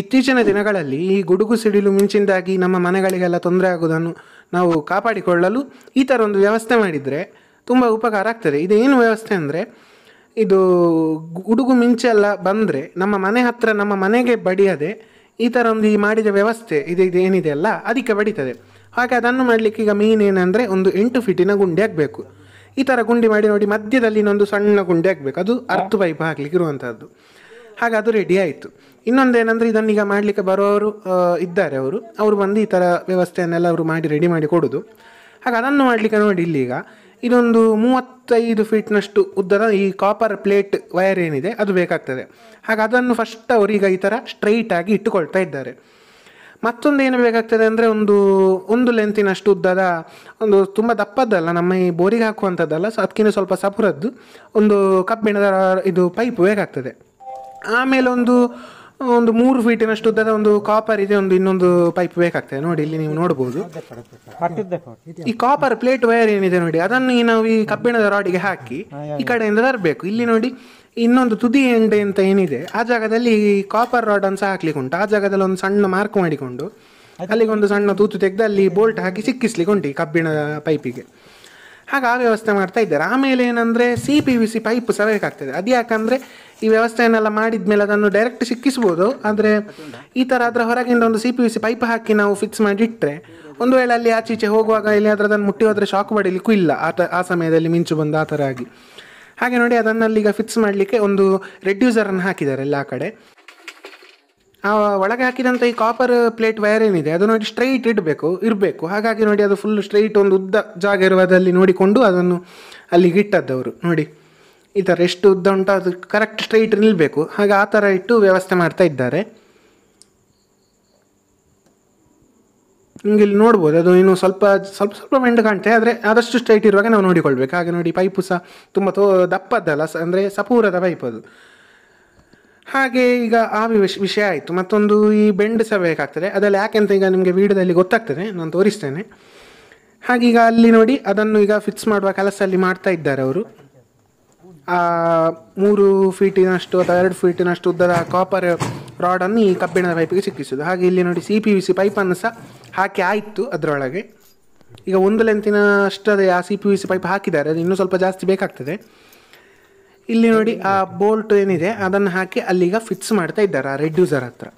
ಇತ್ತೀಚಿನ ದಿನಗಳಲ್ಲಿ ಈ ಗುಡುಗು ಸಿಡಿಲು ಮುಂಚಿಂದಾಗಿ ನಮ್ಮ ಮನೆಗಳಿಗೆಲ್ಲ ತೊಂದರೆ ಆಗುವುದನ್ನು ನಾವು ಕಾಪಾಡಿಕೊಳ್ಳಲು ಈ ಥರ ಒಂದು ವ್ಯವಸ್ಥೆ ಮಾಡಿದರೆ ತುಂಬ ಉಪಕಾರ ಆಗ್ತದೆ ಇದೇನು ವ್ಯವಸ್ಥೆ ಅಂದರೆ ಇದು ಗುಡುಗು ಮಿಂಚೆಲ್ಲ ಬಂದರೆ ನಮ್ಮ ಮನೆ ಹತ್ತಿರ ನಮ್ಮ ಮನೆಗೆ ಬಡಿಯದೆ ಈ ಥರ ಒಂದು ಈ ಮಾಡಿದ ವ್ಯವಸ್ಥೆ ಇದು ಇದು ಅಲ್ಲ ಅದಕ್ಕೆ ಬಡಿತದೆ ಹಾಗೆ ಅದನ್ನು ಮಾಡಲಿಕ್ಕೆ ಈಗ ಮೀನು ಏನಂದರೆ ಒಂದು ಎಂಟು ಫೀಟಿನ ಗುಂಡಿ ಆಗಬೇಕು ಈ ಥರ ಗುಂಡಿ ಮಾಡಿ ನೋಡಿ ಮಧ್ಯದಲ್ಲಿ ಇನ್ನೊಂದು ಸಣ್ಣ ಗುಂಡಿ ಆಗಬೇಕು ಅದು ಅರ್ಧ ಪೈಪ್ ಹಾಕ್ಲಿಕ್ಕೆ ಇರುವಂಥದ್ದು ಅದು ರೆಡಿ ಆಯಿತು ಇನ್ನೊಂದೇನೆಂದರೆ ಇದನ್ನೀಗ ಮಾಡಲಿಕ್ಕೆ ಬರೋರು ಇದ್ದಾರೆ ಅವರು ಅವರು ಬಂದು ಈ ಥರ ವ್ಯವಸ್ಥೆಯನ್ನೆಲ್ಲ ಅವರು ಮಾಡಿ ರೆಡಿ ಮಾಡಿ ಕೊಡೋದು ಹಾಗೆ ಅದನ್ನು ಮಾಡಲಿಕ್ಕೆ ನೋಡಿ ಇಲ್ಲೀಗ ಇದೊಂದು ಮೂವತ್ತೈದು ಫೀಟ್ನಷ್ಟು ಉದ್ದದ ಈ ಕಾಪರ್ ಪ್ಲೇಟ್ ವೈರ್ ಏನಿದೆ ಅದು ಬೇಕಾಗ್ತದೆ ಹಾಗೆ ಅದನ್ನು ಫಸ್ಟ್ ಅವರೀಗ ಈ ಥರ ಸ್ಟ್ರೈಟಾಗಿ ಇಟ್ಟುಕೊಳ್ತಾ ಇದ್ದಾರೆ ಮತ್ತೊಂದು ಏನು ಬೇಕಾಗ್ತದೆ ಅಂದರೆ ಒಂದು ಒಂದು ಲೆಂತಿನಷ್ಟು ಉದ್ದದ ಒಂದು ತುಂಬ ದಪ್ಪದ್ದಲ್ಲ ನಮ್ಮ ಈ ಬೋರಿಗೆ ಹಾಕುವಂಥದ್ದಲ್ಲ ಸೊ ಅದಕ್ಕಿಂತ ಸ್ವಲ್ಪ ಸಪುರದ್ದು ಒಂದು ಕಬ್ಬಿಣದ ಇದು ಪೈಪ್ ಬೇಕಾಗ್ತದೆ ಆಮೇಲೆ ಒಂದು ಒಂದು ಮೂರು ಫೀಟಿನಷ್ಟು ಉದ್ದದ ಒಂದು ಕಾಪರ್ ಇದೆ ಒಂದು ಇನ್ನೊಂದು ಪೈಪ್ ಬೇಕಾಗ್ತದೆ ನೋಡಿ ಇಲ್ಲಿ ನೀವು ನೋಡಬಹುದು ಈ ಕಾಪರ್ ಪ್ಲೇಟ್ ವೈರ್ ಏನಿದೆ ನೋಡಿ ಅದನ್ನು ಈ ನಾವು ಈ ಕಬ್ಬಿಣದ ರಾಡಿಗೆ ಹಾಕಿ ಈ ಕಡೆಯಿಂದ ತರಬೇಕು ಇಲ್ಲಿ ನೋಡಿ ಇನ್ನೊಂದು ತುದಿ ಎಂಡೆ ಅಂತ ಏನಿದೆ ಆ ಜಾಗದಲ್ಲಿ ಈ ಕಾಪರ್ ರಾಡ್ ಅನ್ನು ಸಹ ಹಾಕ್ಲಿಕ್ಕೆ ಉಂಟು ಆ ಜಾಗದಲ್ಲಿ ಒಂದು ಸಣ್ಣ ಮಾರ್ಕ್ ಮಾಡಿಕೊಂಡು ಅಲ್ಲಿಗೊಂದು ಸಣ್ಣ ತೂತು ತೆಗೆದು ಅಲ್ಲಿ ಬೋಲ್ಟ್ ಹಾಕಿ ಸಿಕ್ಕಿಸ್ಲಿಕ್ಕೆ ಉಂಟು ಈ ಕಬ್ಬಿಣದ ಪೈಪಿಗೆ ಹಾಗೆ ಆ ವ್ಯವಸ್ಥೆ ಮಾಡ್ತಾ ಇದ್ದಾರೆ ಆಮೇಲೆ ಏನಂದರೆ C P V C pipe ಸಹ ಬೇಕಾಗ್ತದೆ ಅದು ಯಾಕಂದರೆ ಈ ವ್ಯವಸ್ಥೆಯನ್ನೆಲ್ಲ ಮಾಡಿದ ಮೇಲೆ ಅದನ್ನು ಡೈರೆಕ್ಟ್ ಸಿಕ್ಕಿಸ್ಬೋದು ಆದರೆ ಈ ಥರ ಅದರ ಹೊರಗಿಂದ ಒಂದು C P V C pipe ಹಾಕಿ ನಾವು ಫಿಕ್ಸ್ ಮಾಡಿಟ್ಟರೆ ಒಂದು ವೇಳೆ ಅಲ್ಲಿ ಆಚೀಚೆ ಹೋಗುವಾಗ ಇಲ್ಲಿ ಆದರೆ ಅದನ್ನು ಮುಟ್ಟಿ ಹೋದರೆ ಶಾಕ್ ಮಾಡಲಿಕ್ಕೂ ಇಲ್ಲ ಆ ತ ಆ ಸಮಯದಲ್ಲಿ ಮಿಂಚು ಬಂದು ಆ ಥರ ಆಗಿ ಹಾಗೆ ನೋಡಿ ಅದನ್ನಲ್ಲಿ ಈಗ ಫಿಕ್ಸ್ ಮಾಡಲಿಕ್ಕೆ ಒಂದು ರೆಡ್ಯೂಸರನ್ನು ಹಾಕಿದ್ದಾರೆ ಎಲ್ಲ ಕಡೆ ಆ ಒಳಗೆ ಹಾಕಿದಂಥ ಈ ಕಾಪರ್ ಪ್ಲೇಟ್ ವೈರ್ ಏನಿದೆ ಅದು ನೋಡಿ ಸ್ಟ್ರೈಟ್ ಇಡಬೇಕು ಇರಬೇಕು ಹಾಗಾಗಿ ನೋಡಿ ಅದು ಫುಲ್ ಸ್ಟ್ರೈಟ್ ಒಂದು ಉದ್ದ ಜಾಗ ಇರುವುದಲ್ಲಿ ನೋಡಿಕೊಂಡು ಅದನ್ನು ಅಲ್ಲಿಗೆ ಇಟ್ಟದ್ದವರು ನೋಡಿ ಈ ಥರ ಎಷ್ಟು ಉದ್ದ ಉಂಟು ಅದು ಕರೆಕ್ಟ್ ಸ್ಟ್ರೈಟ್ ನಿಲ್ಲಬೇಕು ಹಾಗೆ ಆ ಥರ ಇಟ್ಟು ವ್ಯವಸ್ಥೆ ಮಾಡ್ತಾ ಇದ್ದಾರೆ ಇಲ್ಲಿ ನೋಡ್ಬೋದು ಅದು ಇನ್ನು ಸ್ವಲ್ಪ ಸ್ವಲ್ಪ ಸ್ವಲ್ಪ ಮೆಂಡು ಕಾಣ್ತೇವೆ ಆದರೆ ಆದಷ್ಟು ಸ್ಟ್ರೈಟ್ ಇರುವಾಗ ನಾವು ನೋಡಿಕೊಳ್ಬೇಕು ಹಾಗೆ ನೋಡಿ ಪೈಪು ಸಹ ತುಂಬ ತೋ ದಪ್ಪದ್ದಲ್ಲ ಅಂದರೆ ಸಪೂರದ ಪೈಪ್ ಅದು ಹಾಗೆ ಈಗ ಆ ವಿಷ ವಿಷಯ ಆಯಿತು ಮತ್ತೊಂದು ಈ ಬೆಂಡ್ ಸಹ ಬೇಕಾಗ್ತದೆ ಅದರಲ್ಲಿ ಯಾಕೆಂತ ಈಗ ನಿಮಗೆ ವೀಡಿಯೋದಲ್ಲಿ ಗೊತ್ತಾಗ್ತದೆ ನಾನು ತೋರಿಸ್ತೇನೆ ಹಾಗೀಗ ಅಲ್ಲಿ ನೋಡಿ ಅದನ್ನು ಈಗ ಫಿಕ್ಸ್ ಮಾಡುವ ಕೆಲಸದಲ್ಲಿ ಮಾಡ್ತಾ ಇದ್ದಾರೆ ಅವರು ಮೂರು ಫೀಟಿನಷ್ಟು ಅಥವಾ ಎರಡು ಫೀಟಿನಷ್ಟು ಉದ್ದದ ಕಾಪರ್ ರಾಡನ್ನು ಈ ಕಬ್ಬಿಣದ ಪೈಪಿಗೆ ಸಿಕ್ಕಿಸೋದು ಹಾಗೆ ಇಲ್ಲಿ ನೋಡಿ ಸಿ ಪಿ ವಿ ಸಿ ಪೈಪನ್ನು ಸಹ ಹಾಕಿ ಆಯಿತು ಅದರೊಳಗೆ ಈಗ ಒಂದು ಲೆಂತಿನ ಅಷ್ಟದೇ ಆ C P V C pipe ಹಾಕಿದ್ದಾರೆ ಅದು ಇನ್ನೂ ಸ್ವಲ್ಪ ಜಾಸ್ತಿ ಬೇಕಾಗ್ತದೆ ಇಲ್ಲಿ ನೋಡಿ ಆ ಬೋಲ್ಟ್ ಏನಿದೆ ಅದನ್ನು ಹಾಕಿ ಅಲ್ಲಿಗ ಫಿಕ್ಸ್ ಮಾಡ್ತಾ ಇದ್ದಾರೆ ಆ ರೆಡ್ಯೂಸರ್ ಹತ್ರ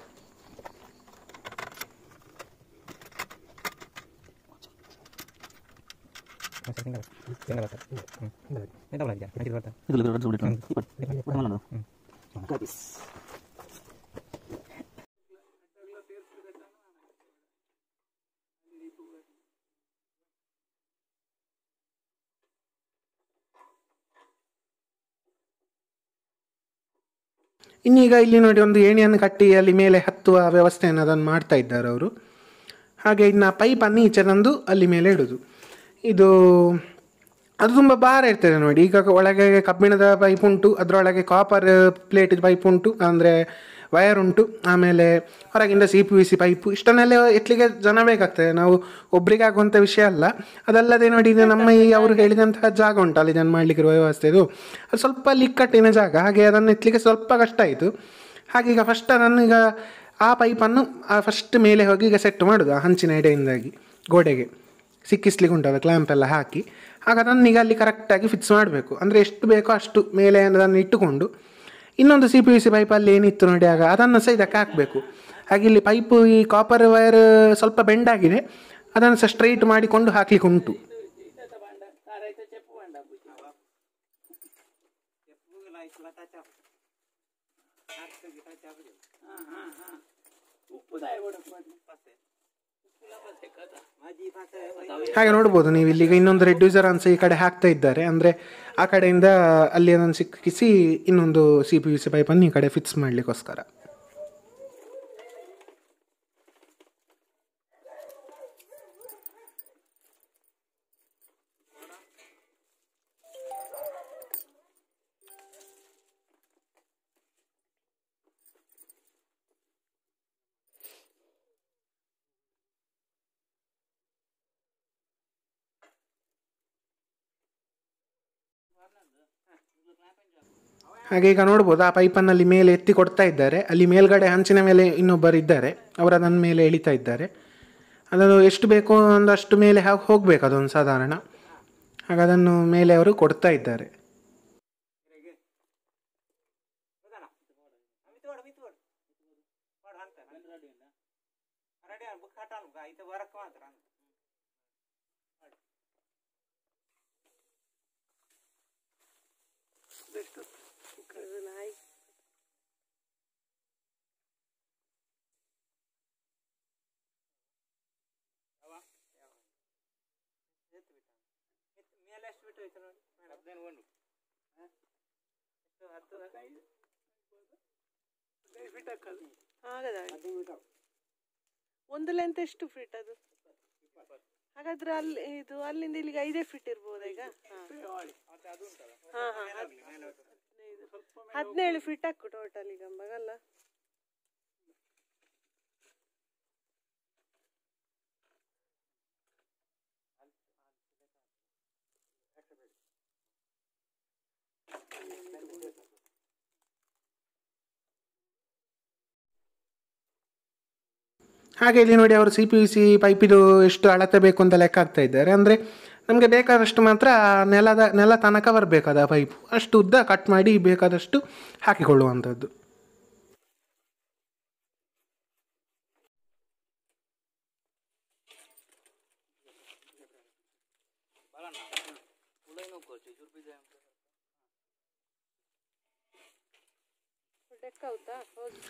ಇನ್ನೀಗ ಇಲ್ಲಿ ನೋಡಿ ಒಂದು ಏಣಿಯನ್ನು ಕಟ್ಟಿ ಅಲ್ಲಿ ಮೇಲೆ ಹತ್ತುವ ವ್ಯವಸ್ಥೆಯನ್ನು ಅದನ್ನು ಮಾಡ್ತಾ ಇದ್ದಾರೆ ಅವರು ಹಾಗೆ ಇನ್ನು ಪೈಪನ್ನು ಈಚೆ ನಂದು ಅಲ್ಲಿ ಮೇಲೆ ಇಡೋದು ಇದು ಅದು ತುಂಬ ಭಾರ ಇರ್ತದೆ ನೋಡಿ ಈಗ ಒಳಗೆ ಕಬ್ಬಿಣದ ಪೈಪ್ ಉಂಟು ಅದರೊಳಗೆ ಕಾಪರ್ ಪ್ಲೇಟ್ ಪೈಪ್ ಉಂಟು ಅಂದರೆ ವೈರ್ ಉಂಟು ಆಮೇಲೆ ಹೊರಗಿಂದ C P V C pipe ಇಷ್ಟನ್ನೆಲ್ಲ ಇಟ್ಲಿಗೆ ಜನ ಬೇಕಾಗ್ತದೆ ನಾವು ಒಬ್ರಿಗೆ ಆಗುವಂಥ ವಿಷಯ ಅಲ್ಲ ಅದಲ್ಲದೆ ನೋಡಿ ಇದು ನಮ್ಮ ಈ ಅವರು ಹೇಳಿದಂತಹ ಜಾಗ ಅಲ್ಲಿ ಜನ ಮಾಡಲಿಕ್ಕಿರುವ ವ್ಯವಸ್ಥೆ ಇದು ಅದು ಸ್ವಲ್ಪ ಲಿಕ್ಕಟ್ಟಿನ ಜಾಗ ಹಾಗೆ ಅದನ್ನು ಎತ್ತಲಿಕ್ಕೆ ಸ್ವಲ್ಪ ಕಷ್ಟ ಆಯಿತು ಹಾಗೀಗ ಫಸ್ಟ್ ಈಗ ಆ ಪೈಪನ್ನು ಆ ಫಸ್ಟ್ ಮೇಲೆ ಹೋಗಿ ಈಗ ಸೆಟ್ ಮಾಡೋದು ಆ ಹಂಚಿನ ಎಡೆಯಿಂದಾಗಿ ಗೋಡೆಗೆ ಸಿಕ್ಕಿಸ್ಲಿಕ್ಕೆ ಅದು ಕ್ಲ್ಯಾಂಪ್ ಎಲ್ಲ ಹಾಕಿ ಆಗ ಅದನ್ನು ಈಗ ಅಲ್ಲಿ ಕರೆಕ್ಟಾಗಿ ಫಿಕ್ಸ್ ಮಾಡಬೇಕು ಅಂದರೆ ಎಷ್ಟು ಬೇಕೋ ಅಷ್ಟು ಮೇಲೆ ಅದನ್ನು ಇಟ್ಟುಕೊಂಡು ಇನ್ನೊಂದು ಸಿ ಪಿ ಯು ಸಿ ಪೈಪಲ್ಲಿ ಏನಿತ್ತು ನೋಡಿ ಆಗ ಅದನ್ನು ಸಹ ಇದಕ್ಕೆ ಹಾಕಬೇಕು ಹಾಗೆ ಇಲ್ಲಿ ಪೈಪು ಈ ಕಾಪರ್ ವೈರ್ ಸ್ವಲ್ಪ ಬೆಂಡಾಗಿದೆ ಅದನ್ನು ಸಹ ಸ್ಟ್ರೈಟ್ ಮಾಡಿಕೊಂಡು ಹಾಕ್ಲಿಕ್ಕೆ ಉಂಟು ಉಪ್ಪು ಹಾಗೆ ನೋಡ್ಬೋದು ನೀವು ಇಲ್ಲಿಗ ಇನ್ನೊಂದು ರೆಡ್ಯೂಸರ್ ಅನ್ಸ ಈ ಕಡೆ ಹಾಕ್ತಾ ಇದ್ದಾರೆ ಅಂದ್ರೆ ಆ ಕಡೆಯಿಂದ ಅಲ್ಲಿ ಅದನ್ನು ಸಿಕ್ಕಿಸಿ ಇನ್ನೊಂದು ಸಿ ಪಿ ಯು ಸಿ ಪೈಪನ್ನು ಈ ಕಡೆ ಫಿಕ್ಸ್ ಮಾಡ್ಲಿಕ್ಕೋಸ್ಕರ ಹಾಗೆ ಈಗ ನೋಡ್ಬೋದು ಆ ಪೈಪನ್ನು ಅಲ್ಲಿ ಮೇಲೆ ಎತ್ತಿ ಕೊಡ್ತಾ ಇದ್ದಾರೆ ಅಲ್ಲಿ ಮೇಲ್ಗಡೆ ಹಂಚಿನ ಮೇಲೆ ಇನ್ನೊಬ್ಬರು ಇದ್ದಾರೆ ಅವರು ಅದನ್ನು ಮೇಲೆ ಎಳಿತಾ ಇದ್ದಾರೆ ಅದನ್ನು ಎಷ್ಟು ಬೇಕೋ ಒಂದಷ್ಟು ಮೇಲೆ ಹೋಗಬೇಕು ಅದೊಂದು ಸಾಧಾರಣ ಹಾಗೆ ಅದನ್ನು ಮೇಲೆ ಅವರು ಕೊಡ್ತಾ ಇದ್ದಾರೆ ಒಂದು ಎಷ್ಟು ಒಂದು ಲೆಂತ್ ಎಷ್ಟು ಫೀಟ್ ಅದು ಹಾಗಾದ್ರೆ ಅಲ್ಲಿ ಇದು ಅಲ್ಲಿಂದ ಇಲ್ಲಿಗೆ ಐದೇ ಫೀಟ್ ಇರ್ಬೋದ ಈಗ ಅದು ಹದಿನೇಳು ಫೀಟ್ ಹಾಕು ಟೋಟಲ್ ಈಗ ಮಗಲ್ಲ ಹಾಗೆ ಇಲ್ಲಿ ನೋಡಿ ಅವರು ಸಿ ಪಿ ಯು ಸಿ ಪೈಪಿದು ಎಷ್ಟು ಅಳತೆ ಬೇಕು ಅಂತ ಲೆಕ್ಕ ಹಾಕ್ತಾ ಇದ್ದಾರೆ ಅಂದರೆ ನಮಗೆ ಬೇಕಾದಷ್ಟು ಮಾತ್ರ ನೆಲದ ನೆಲ ತನಕ ಬರಬೇಕಾದ ಪೈಪು ಅಷ್ಟು ಉದ್ದ ಕಟ್ ಮಾಡಿ ಬೇಕಾದಷ್ಟು ಹಾಕಿಕೊಳ್ಳುವಂಥದ್ದು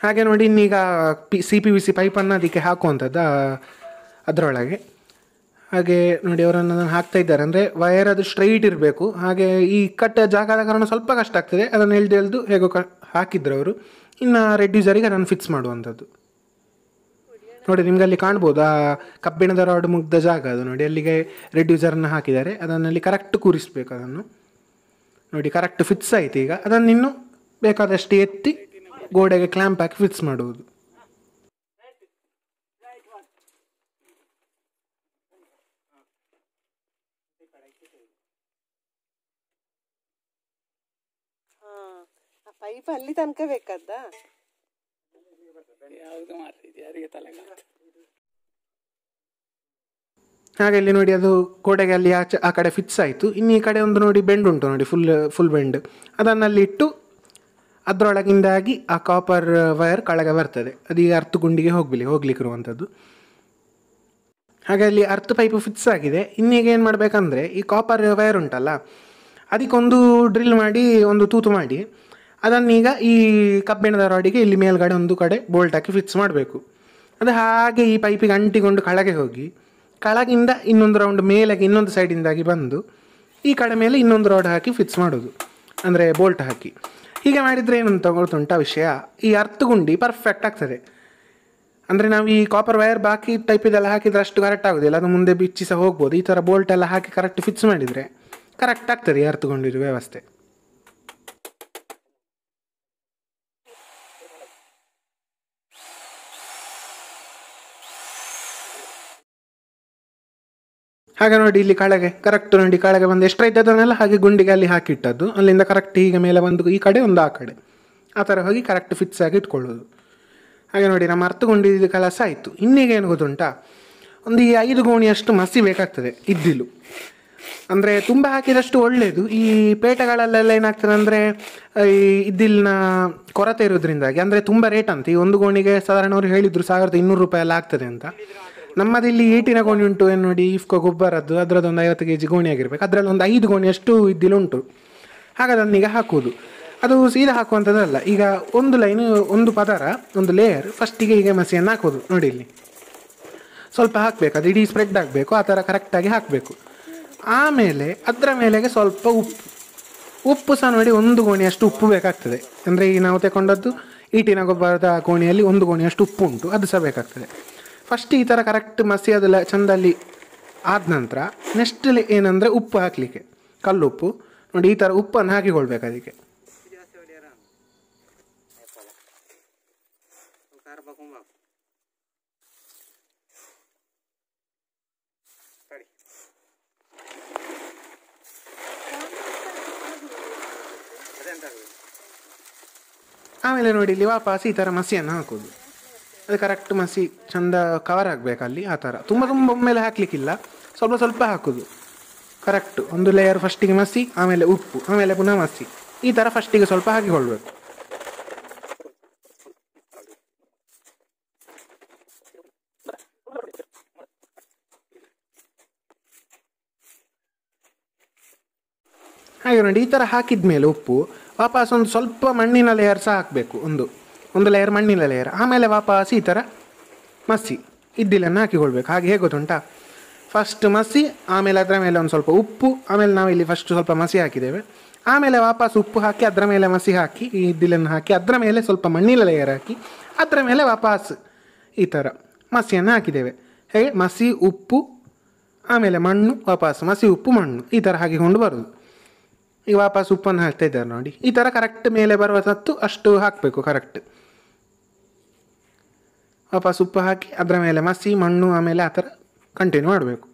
ಹಾಗೆ ನೋಡಿ ಇನ್ನೀಗ P C P V C ಪೈಪನ್ನು ಅದಕ್ಕೆ ಹಾಕುವಂಥದ್ದು ಅದರೊಳಗೆ ಹಾಗೆ ನೋಡಿ ಅವರನ್ನು ನಾನು ಹಾಕ್ತಾ ಇದ್ದಾರೆ ಅಂದರೆ ವಯರ್ ಅದು ಸ್ಟ್ರೈಟ್ ಇರಬೇಕು ಹಾಗೆ ಈ ಕಟ್ಟ ಜಾಗದ ಕಾರಣ ಸ್ವಲ್ಪ ಕಷ್ಟ ಆಗ್ತದೆ ಅದನ್ನು ಎಳ್ದು ಎಳ್ದು ಹೇಗೋ ಕ ಹಾಕಿದ್ರು ಅವರು ಇನ್ನು ರೆಡ್ಯೂಸರಿಗೆ ಅದನ್ನು ಫಿಕ್ಸ್ ಮಾಡುವಂಥದ್ದು ನೋಡಿ ನಿಮ್ಗೆ ಅಲ್ಲಿ ಕಾಣ್ಬೋದು ಆ ಕಬ್ಬಿಣದ ರಾಡ್ ಮುಗ್ದ ಜಾಗ ಅದು ನೋಡಿ ಅಲ್ಲಿಗೆ ರೆಡ್ಯೂಸರನ್ನು ಹಾಕಿದ್ದಾರೆ ಅದನ್ನಲ್ಲಿ ಕರೆಕ್ಟ್ ಕೂರಿಸ್ಬೇಕು ಅದನ್ನು ನೋಡಿ ಕರೆಕ್ಟ್ ಫಿಕ್ಸ್ ಆಯಿತು ಈಗ ಅದನ್ನು ಇನ್ನು ಬೇಕಾದಷ್ಟು ಎತ್ತಿ ಗೋಡೆಗೆ ಕ್ಲಾಂಪ್ ಹಾಕಿ ಫಿಕ್ಸ್ ಮಾಡುವುದು ಪೈಪ್ ಅಲ್ಲಿ ತನಕ ಬೇಕಾದ ಹಾಗೆ ಇಲ್ಲಿ ನೋಡಿ ಅದು ಗೋಡೆಗೆ ಅಲ್ಲಿ ಆಚೆ ಆ ಕಡೆ ಫಿಕ್ಸ್ ಆಯಿತು ಇನ್ನು ಈ ಕಡೆ ಒಂದು ನೋಡಿ ಬೆಂಡ್ ಉಂಟು ನೋಡಿ ಫುಲ್ ಫುಲ್ ಬೆಂಡ್ ಅದನ್ನಲ್ಲಿ ಇಟ್ಟು ಅದರೊಳಗಿಂದಾಗಿ ಆ ಕಾಪರ್ ವೈರ್ ಕೆಳಗೆ ಬರ್ತದೆ ಅದೀಗ ಈಗ ಅರ್ಥ ಗುಂಡಿಗೆ ಹೋಗ್ಬಿಲಿ ಹೋಗ್ಲಿಕ್ಕೆ ಹಾಗೆ ಅಲ್ಲಿ ಅರ್ಥ ಪೈಪು ಫಿಕ್ಸ್ ಆಗಿದೆ ಇನ್ನೀಗ ಏನು ಮಾಡಬೇಕಂದ್ರೆ ಈ ಕಾಪರ್ ವೈರ್ ಉಂಟಲ್ಲ ಅದಕ್ಕೊಂದು ಡ್ರಿಲ್ ಮಾಡಿ ಒಂದು ತೂತು ಮಾಡಿ ಅದನ್ನೀಗ ಈ ಕಬ್ಬಿಣದ ರಾಡಿಗೆ ಇಲ್ಲಿ ಮೇಲ್ಗಡೆ ಒಂದು ಕಡೆ ಬೋಲ್ಟ್ ಹಾಕಿ ಫಿಕ್ಸ್ ಮಾಡಬೇಕು ಅದು ಹಾಗೆ ಈ ಪೈಪಿಗೆ ಅಂಟಿಕೊಂಡು ಕೆಳಗೆ ಹೋಗಿ ಕೆಳಗಿಂದ ಇನ್ನೊಂದು ರೌಂಡ್ ಮೇಲಾಗಿ ಇನ್ನೊಂದು ಸೈಡಿಂದಾಗಿ ಬಂದು ಈ ಕಡೆ ಮೇಲೆ ಇನ್ನೊಂದು ರಾಡ್ ಹಾಕಿ ಫಿಕ್ಸ್ ಮಾಡೋದು ಅಂದರೆ ಬೋಲ್ಟ್ ಹಾಕಿ ಹೀಗೆ ಮಾಡಿದರೆ ಏನು ತಗೊಳ್ತುಂಟ ವಿಷಯ ಈ ಅರ್ಥ ಗುಂಡಿ ಪರ್ಫೆಕ್ಟ್ ಆಗ್ತದೆ ಅಂದರೆ ನಾವು ಈ ಕಾಪರ್ ವೈರ್ ಬಾಕಿ ಟೈಪಿದೆಲ್ಲ ಹಾಕಿದರೆ ಅಷ್ಟು ಕರೆಕ್ಟ್ ಆಗೋದಿಲ್ಲ ಅದು ಮುಂದೆ ಬಿಚ್ಚಿ ಸಹ ಹೋಗ್ಬೋದು ಈ ಥರ ಬೋಲ್ಟ್ ಎಲ್ಲ ಹಾಕಿ ಕರೆಕ್ಟ್ ಫಿಕ್ಸ್ ಮಾಡಿದರೆ ಕರೆಕ್ಟ್ ಆಗ್ತದೆ ಈ ಅರ್ಥಗೊಂಡಿರೋ ವ್ಯವಸ್ಥೆ ಹಾಗೆ ನೋಡಿ ಇಲ್ಲಿ ಕಳೆಗೆ ಕರೆಕ್ಟ್ ನೋಡಿ ಕಳೆಗೆ ಬಂದು ಎಷ್ಟು ಇದ್ದದನ್ನೆಲ್ಲ ಹಾಗೆ ಗುಂಡಿಗೆ ಅಲ್ಲಿ ಹಾಕಿಟ್ಟದ್ದು ಅಲ್ಲಿಂದ ಕರೆಕ್ಟ್ ಹೀಗೆ ಮೇಲೆ ಬಂದು ಈ ಕಡೆ ಒಂದು ಆ ಕಡೆ ಆ ಥರ ಹೋಗಿ ಕರೆಕ್ಟ್ ಫಿಕ್ಸ್ ಆಗಿ ಇಟ್ಕೊಳ್ಳೋದು ಹಾಗೆ ನೋಡಿ ನಮ್ಮ ಅರ್ಥ ಗುಂಡಿದ ಕೆಲಸ ಆಯಿತು ಏನು ಗೊತ್ತುಂಟ ಒಂದು ಈ ಐದು ಗೋಣಿಯಷ್ಟು ಮಸಿ ಬೇಕಾಗ್ತದೆ ಇದ್ದಿಲು ಅಂದರೆ ತುಂಬ ಹಾಕಿದಷ್ಟು ಒಳ್ಳೆಯದು ಈ ಪೇಟೆಗಳಲ್ಲೆಲ್ಲ ಏನಾಗ್ತದೆ ಅಂದರೆ ಈ ಇದ್ದಿಲಿನ ಕೊರತೆ ಇರೋದ್ರಿಂದಾಗಿ ಅಂದರೆ ತುಂಬ ರೇಟ್ ಅಂತ ಈ ಒಂದು ಗೋಣಿಗೆ ಸಾಧಾರಣವ್ರು ಅವರು ಸಾವಿರದ ಇನ್ನೂರು ರೂಪಾಯಿ ಎಲ್ಲ ಆಗ್ತದೆ ಅಂತ ನಮ್ಮದಿಲ್ಲಿ ಏಟಿನ ಗೋಣಿ ಉಂಟು ಏನು ನೋಡಿ ಇಫ್ಕೋ ಗೊಬ್ಬರದ್ದು ಅದರದ್ದೊಂದು ಐವತ್ತು ಕೆ ಜಿ ಗೋಣಿ ಆಗಿರಬೇಕು ಅದರಲ್ಲಿ ಒಂದು ಐದು ಗೋಣಿ ಅಷ್ಟು ಉಂಟು ಹಾಗಾದ್ರೆ ಅದನ್ನೀಗ ಹಾಕುವುದು ಅದು ಸೀದಾ ಹಾಕುವಂಥದ್ದಲ್ಲ ಈಗ ಒಂದು ಲೈನ್ ಒಂದು ಪದರ ಒಂದು ಲೇಯರ್ ಫಸ್ಟಿಗೆ ಹೀಗೆ ಮಸಿಯನ್ನು ಹಾಕೋದು ನೋಡಿ ಇಲ್ಲಿ ಸ್ವಲ್ಪ ಹಾಕಬೇಕು ಅದು ಇಡೀ ಸ್ಪ್ರೆಡ್ ಆಗಬೇಕು ಆ ಥರ ಕರೆಕ್ಟಾಗಿ ಹಾಕಬೇಕು ಆಮೇಲೆ ಅದರ ಮೇಲೆಗೆ ಸ್ವಲ್ಪ ಉಪ್ಪು ಉಪ್ಪು ಸಹ ನೋಡಿ ಒಂದು ಗೋಣಿಯಷ್ಟು ಉಪ್ಪು ಬೇಕಾಗ್ತದೆ ಅಂದರೆ ಈ ನಾವು ತಗೊಂಡದ್ದು ಈಟಿನ ಗೊಬ್ಬರದ ಗೋಣಿಯಲ್ಲಿ ಒಂದು ಗೋಣಿಯಷ್ಟು ಉಪ್ಪು ಉಂಟು ಅದು ಸಹ ಬೇಕಾಗ್ತದೆ ಫಸ್ಟ್ ಈ ಥರ ಕರೆಕ್ಟ್ ಮಸಿ ಅದೆಲ್ಲ ಚೆಂದಲ್ಲಿ ಆದ ನಂತರ ನೆಕ್ಸ್ಟಲ್ಲಿ ಏನಂದರೆ ಉಪ್ಪು ಹಾಕಲಿಕ್ಕೆ ಕಲ್ಲುಪ್ಪು ನೋಡಿ ಈ ಥರ ಉಪ್ಪನ್ನು ಹಾಕಿಕೊಳ್ಬೇಕು ಅದಕ್ಕೆ ಆಮೇಲೆ ನೋಡಿ ಇಲ್ಲಿ ವಾಪಸ್ ಈ ಥರ ಮಸಿಯನ್ನು ಹಾಕೋದು ಅದು ಕರೆಕ್ಟ್ ಮಸಿ ಚಂದ ಕವರ್ ಆಗಬೇಕು ಅಲ್ಲಿ ಆ ಥರ ತುಂಬಾ ತುಂಬ ಒಮ್ಮೆಲೆ ಹಾಕ್ಲಿಕ್ಕಿಲ್ಲ ಸ್ವಲ್ಪ ಸ್ವಲ್ಪ ಹಾಕುದು ಕರೆಕ್ಟ್ ಒಂದು ಲೇಯರ್ ಫಸ್ಟಿಗೆ ಮಸಿ ಆಮೇಲೆ ಉಪ್ಪು ಆಮೇಲೆ ಪುನಃ ಮಸಿ ಈ ಥರ ಫಸ್ಟಿಗೆ ಸ್ವಲ್ಪ ಹಾಕಿಕೊಳ್ಬೇಕು ಹಾಗೆ ನೋಡಿ ಈ ಥರ ಹಾಕಿದ ಮೇಲೆ ಉಪ್ಪು ವಾಪಸ್ ಒಂದು ಸ್ವಲ್ಪ ಮಣ್ಣಿನ ಲೇಯರ್ ಸಹ ಹಾಕಬೇಕು ಒಂದು ಒಂದು ಲೇಯರ್ ಮಣ್ಣಿನ ಲೇಯರ್ ಆಮೇಲೆ ವಾಪಸ್ ಈ ಥರ ಮಸಿ ಇದ್ದಿಲನ್ನು ಹಾಕಿಕೊಳ್ಬೇಕು ಹಾಗೆ ಹೇಗೆ ಗೊತ್ತುಂಟ ಫಸ್ಟ್ ಮಸಿ ಆಮೇಲೆ ಅದರ ಮೇಲೆ ಒಂದು ಸ್ವಲ್ಪ ಉಪ್ಪು ಆಮೇಲೆ ನಾವಿಲ್ಲಿ ಫಸ್ಟ್ ಸ್ವಲ್ಪ ಮಸಿ ಹಾಕಿದ್ದೇವೆ ಆಮೇಲೆ ವಾಪಸ್ ಉಪ್ಪು ಹಾಕಿ ಅದರ ಮೇಲೆ ಮಸಿ ಹಾಕಿ ಈ ಇದ್ದಿಲನ್ನು ಹಾಕಿ ಅದರ ಮೇಲೆ ಸ್ವಲ್ಪ ಮಣ್ಣಿನ ಲೇಯರ್ ಹಾಕಿ ಅದರ ಮೇಲೆ ವಾಪಸ್ ಈ ಥರ ಮಸಿಯನ್ನು ಹಾಕಿದ್ದೇವೆ ಹೇಗೆ ಮಸಿ ಉಪ್ಪು ಆಮೇಲೆ ಮಣ್ಣು ವಾಪಸ್ ಮಸಿ ಉಪ್ಪು ಮಣ್ಣು ಈ ಥರ ಹಾಕಿಕೊಂಡು ಬರೋದು ಈಗ ವಾಪಸ್ ಉಪ್ಪನ್ನು ಹಾಕ್ತಾ ಇದ್ದಾರೆ ನೋಡಿ ಈ ಥರ ಕರೆಕ್ಟ್ ಮೇಲೆ ಬರುವ ಸತ್ತು ಅಷ್ಟು ಹಾಕಬೇಕು ಕರೆಕ್ಟ್ ವಾಪಸ್ ಉಪ್ಪು ಹಾಕಿ ಅದರ ಮೇಲೆ ಮಸಿ ಮಣ್ಣು ಆಮೇಲೆ ಆ ಥರ ಕಂಟಿನ್ಯೂ ಮಾಡಬೇಕು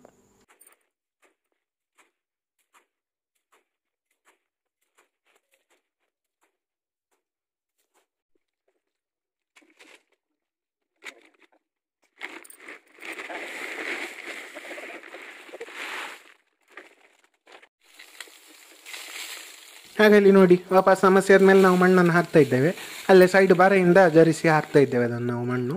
ಹಾಗಾಗಿ ನೋಡಿ ವಾಪಸ್ ಸಮಸ್ಯೆ ಆದ್ಮೇಲೆ ನಾವು ಮಣ್ಣನ್ನು ಹಾಕ್ತಾ ಇದ್ದೇವೆ ಅಲ್ಲೇ ಸೈಡ್ ಬಾರೆಯಿಂದ ಜರಿಸಿ ಹಾಕ್ತಾ ಇದ್ದೇವೆ ಅದನ್ನು ನಾವು ಮಣ್ಣು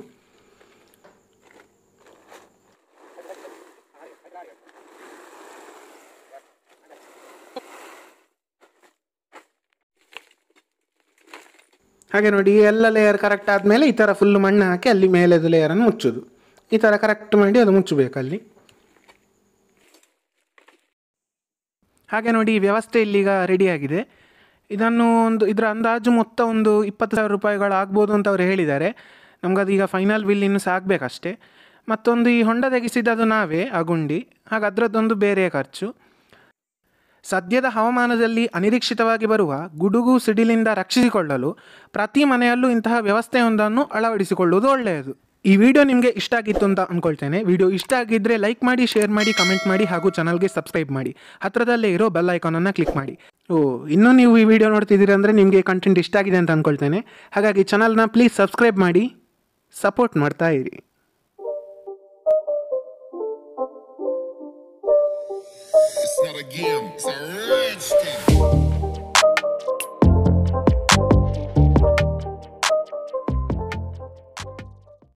ಹಾಗೆ ನೋಡಿ ಎಲ್ಲ ಲೇಯರ್ ಕರೆಕ್ಟ್ ಆದಮೇಲೆ ಈ ಥರ ಫುಲ್ ಮಣ್ಣು ಹಾಕಿ ಅಲ್ಲಿ ಮೇಲೆದು ಲೇಯರನ್ನು ಮುಚ್ಚೋದು ಈ ಥರ ಕರೆಕ್ಟ್ ಮಾಡಿ ಅದು ಮುಚ್ಚಬೇಕು ಅಲ್ಲಿ ಹಾಗೆ ನೋಡಿ ವ್ಯವಸ್ಥೆ ಇಲ್ಲಿಗ ರೆಡಿಯಾಗಿದೆ ಇದನ್ನು ಒಂದು ಇದರ ಅಂದಾಜು ಮೊತ್ತ ಒಂದು ಇಪ್ಪತ್ತು ಸಾವಿರ ರೂಪಾಯಿಗಳು ಆಗ್ಬೋದು ಅಂತ ಅವರು ಹೇಳಿದ್ದಾರೆ ಅದು ಈಗ ಫೈನಲ್ ಬಿಲ್ ಇನ್ನು ಸಾಕಬೇಕಷ್ಟೇ ಮತ್ತೊಂದು ಈ ಹೊಂಡ ತೆಗೆಸಿದ್ದು ಅದು ನಾವೇ ಆ ಗುಂಡಿ ಹಾಗೆ ಅದರದ್ದೊಂದು ಬೇರೆ ಖರ್ಚು ಸದ್ಯದ ಹವಾಮಾನದಲ್ಲಿ ಅನಿರೀಕ್ಷಿತವಾಗಿ ಬರುವ ಗುಡುಗು ಸಿಡಿಲಿಂದ ರಕ್ಷಿಸಿಕೊಳ್ಳಲು ಪ್ರತಿ ಮನೆಯಲ್ಲೂ ಇಂತಹ ವ್ಯವಸ್ಥೆಯೊಂದನ್ನು ಅಳವಡಿಸಿಕೊಳ್ಳುವುದು ಒಳ್ಳೆಯದು ಈ ವಿಡಿಯೋ ನಿಮಗೆ ಇಷ್ಟ ಆಗಿತ್ತು ಅಂತ ಅಂದ್ಕೊಳ್ತೇನೆ ವಿಡಿಯೋ ಇಷ್ಟ ಆಗಿದ್ದರೆ ಲೈಕ್ ಮಾಡಿ ಶೇರ್ ಮಾಡಿ ಕಮೆಂಟ್ ಮಾಡಿ ಹಾಗೂ ಚಾನಲ್ಗೆ ಸಬ್ಸ್ಕ್ರೈಬ್ ಮಾಡಿ ಹತ್ತಿರದಲ್ಲೇ ಇರೋ ಬೆಲ್ ಐಕಾನನ್ನು ಕ್ಲಿಕ್ ಮಾಡಿ ಓ ಇನ್ನೂ ನೀವು ಈ ವಿಡಿಯೋ ನೋಡ್ತಿದ್ದೀರಿ ಅಂದರೆ ನಿಮಗೆ ಕಂಟೆಂಟ್ ಇಷ್ಟ ಆಗಿದೆ ಅಂತ ಅಂದ್ಕೊಳ್ತೇನೆ ಹಾಗಾಗಿ ಚಾನಲ್ನ ಪ್ಲೀಸ್ ಸಬ್ಸ್ಕ್ರೈಬ್ ಮಾಡಿ ಸಪೋರ್ಟ್ ಮಾಡ್ತಾ ಇರಿ again. It's a wrap.